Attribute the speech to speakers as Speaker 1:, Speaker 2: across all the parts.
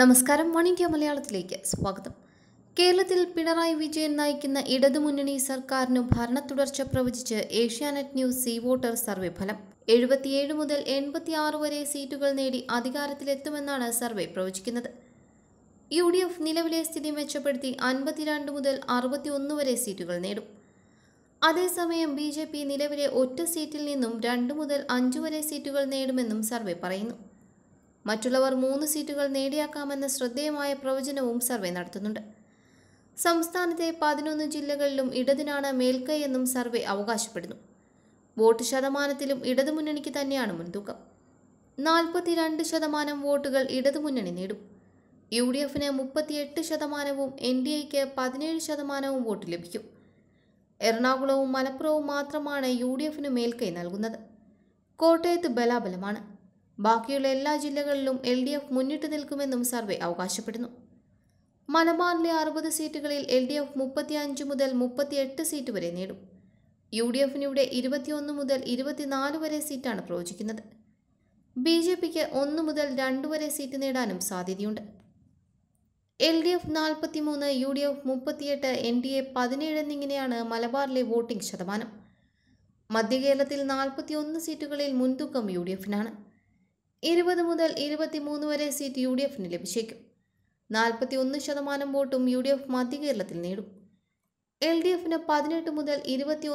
Speaker 1: നമസ്കാരം one India മലയാളത്തിലേക്ക് സ്വാഗതം കേരളത്തിൽ പിണറായി വിജയൻ നയിക്കുന്ന ഇടതുമുന്നണി സർക്കാരിന് ഭരണ തുടർച്ച പ്രവചിച്ച് Asianet news C voter survey ഫലം എഴുപത്തിയേഴ് മുതൽ എൺപത്തിയാറ് വരെ സീറ്റുകൾ നേടി അധികാരത്തിലെത്തുമെന്നാണ് സർവേ പ്രവചിക്കുന്നത് യു ഡി എഫ് നിലവിലെ സ്ഥിതി മെച്ചപ്പെടുത്തി അൻപത്തിരണ്ട് മുതൽ അറുപത്തിയൊന്ന് വരെ സീറ്റുകൾ നേടും അതേസമയം ബി ജെ പി നിലവിലെ ഒറ്റ സീറ്റിൽ നിന്നും രണ്ട് മുതൽ അഞ്ച് വരെ സീറ്റുകൾ നേടുമെന്നും സർവേ പറയുന്നു മറ്റുള്ളവർ മൂന്ന് സീറ്റുകൾ നേടിയാക്കാമെന്ന ശ്രദ്ധേയമായ പ്രവചനവും സർവേ നടത്തുന്നുണ്ട് സംസ്ഥാനത്തെ പതിനൊന്ന് ജില്ലകളിലും ഇടതിനാണ് മേൽക്കൈ എന്നും സർവേ അവകാശപ്പെടുന്നു വോട്ട് ശതമാനത്തിലും ഇടതുമുന്നണിക്ക് തന്നെയാണ് മുൻതൂക്കം നാൽപ്പത്തിരണ്ട് ശതമാനം വോട്ടുകൾ ഇടതുമുന്നണി നേടും യു ഡി എഫിന് മുപ്പത്തിയെട്ട് ശതമാനവും എൻ ഡി എക്ക് പതിനേഴ് ശതമാനവും വോട്ട് ലഭിക്കും എറണാകുളവും മലപ്പുറവും മാത്രമാണ് യു ഡി എഫിന് മേൽക്കൈ നൽകുന്നത് കോട്ടയത്ത് ബലാബലമാണ് ബാക്കിയുള്ള എല്ലാ ജില്ലകളിലും എൽ ഡി എഫ് മുന്നിട്ട് നിൽക്കുമെന്നും സർവേ അവകാശപ്പെടുന്നു മലബാറിലെ അറുപത് സീറ്റുകളിൽ എൽ ഡി എഫ് മുപ്പത്തിയഞ്ച് മുതൽ മുപ്പത്തിയെട്ട് സീറ്റ് വരെ നേടും യു ഡി എഫിന് ഇവിടെ ഇരുപത്തിയൊന്ന് മുതൽ ഇരുപത്തിനാല് വരെ സീറ്റാണ് പ്രവചിക്കുന്നത് ബി ജെ പിക്ക് ഒന്ന് മുതൽ രണ്ട് വരെ സീറ്റ് നേടാനും സാധ്യതയുണ്ട് എൽ ഡി എഫ് നാൽപ്പത്തിമൂന്ന് യു ഡി എഫ് മുപ്പത്തിയെട്ട് എൻ ഡി എ പതിനേഴ് എന്നിങ്ങനെയാണ് മലബാറിലെ വോട്ടിംഗ് ശതമാനം മധ്യകേരളത്തിൽ നാൽപ്പത്തിയൊന്ന് സീറ്റുകളിൽ മുൻതൂക്കം യു ഡി എഫിനാണ് ഇരുപത് മുതൽ ഇരുപത്തിമൂന്ന് വരെ സീറ്റ് യു ഡി എഫിന് ലഭിച്ചേക്കും നാൽപ്പത്തി ഒന്ന് ശതമാനം വോട്ടും യു ഡി എഫ് മധ്യ കേരളത്തിൽ നേടും എൽ ഡി എഫിന് പതിനെട്ട് മുതൽ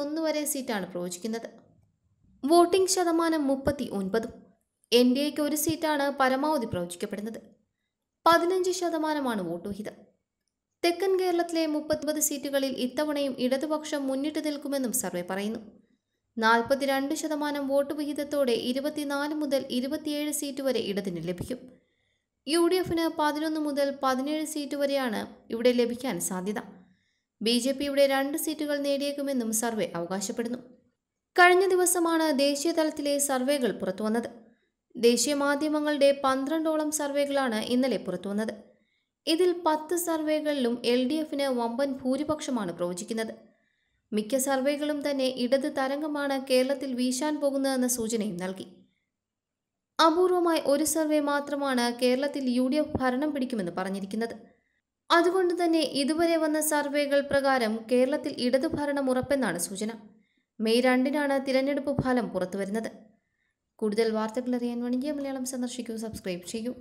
Speaker 1: ഒന്ന് വരെ സീറ്റാണ് പ്രവചിക്കുന്നത് വോട്ടിംഗ് ശതമാനം മുപ്പത്തി ഒൻപതും എൻ ഡി എക്ക് ഒരു സീറ്റാണ് പരമാവധി പ്രവചിക്കപ്പെടുന്നത് പതിനഞ്ച് ശതമാനമാണ് വോട്ട് വിഹിതം തെക്കൻ കേരളത്തിലെ മുപ്പത്തൊമ്പത് സീറ്റുകളിൽ ഇത്തവണയും ഇടതുപക്ഷം മുന്നിട്ട് നിൽക്കുമെന്നും സർവേ പറയുന്നു നാൽപ്പത്തിരണ്ട് ശതമാനം വോട്ട് വിഹിതത്തോടെ ഇരുപത്തിനാല് മുതൽ ഇരുപത്തിയേഴ് സീറ്റ് വരെ ഇടതിന് ലഭിക്കും യു ഡി എഫിന് പതിനൊന്ന് മുതൽ പതിനേഴ് സീറ്റ് വരെയാണ് ഇവിടെ ലഭിക്കാൻ സാധ്യത ബി ജെ പി ഇവിടെ രണ്ട് സീറ്റുകൾ നേടിയേക്കുമെന്നും സർവേ അവകാശപ്പെടുന്നു കഴിഞ്ഞ ദിവസമാണ് ദേശീയ തലത്തിലെ സർവേകൾ പുറത്തുവന്നത് ദേശീയ മാധ്യമങ്ങളുടെ പന്ത്രണ്ടോളം സർവേകളാണ് ഇന്നലെ പുറത്തുവന്നത് ഇതിൽ പത്ത് സർവേകളിലും എൽ ഡി എഫിന് വമ്പൻ ഭൂരിപക്ഷമാണ് പ്രവചിക്കുന്നത് മിക്ക സർവേകളും തന്നെ ഇടത് തരംഗമാണ് കേരളത്തിൽ വീശാൻ പോകുന്നതെന്ന സൂചനയും നൽകി അപൂർവമായി ഒരു സർവേ മാത്രമാണ് കേരളത്തിൽ യു ഡി എഫ് ഭരണം പിടിക്കുമെന്ന് പറഞ്ഞിരിക്കുന്നത് അതുകൊണ്ട് തന്നെ ഇതുവരെ വന്ന സർവേകൾ പ്രകാരം കേരളത്തിൽ ഇടതു ഭരണം ഉറപ്പെന്നാണ് സൂചന മെയ് രണ്ടിനാണ് തിരഞ്ഞെടുപ്പ് ഫലം പുറത്തുവരുന്നത് കൂടുതൽ വാർത്തകൾ അറിയാൻ വേണമെങ്കിൽ മലയാളം സന്ദർശിക്കൂ സബ്സ്ക്രൈബ് ചെയ്യൂ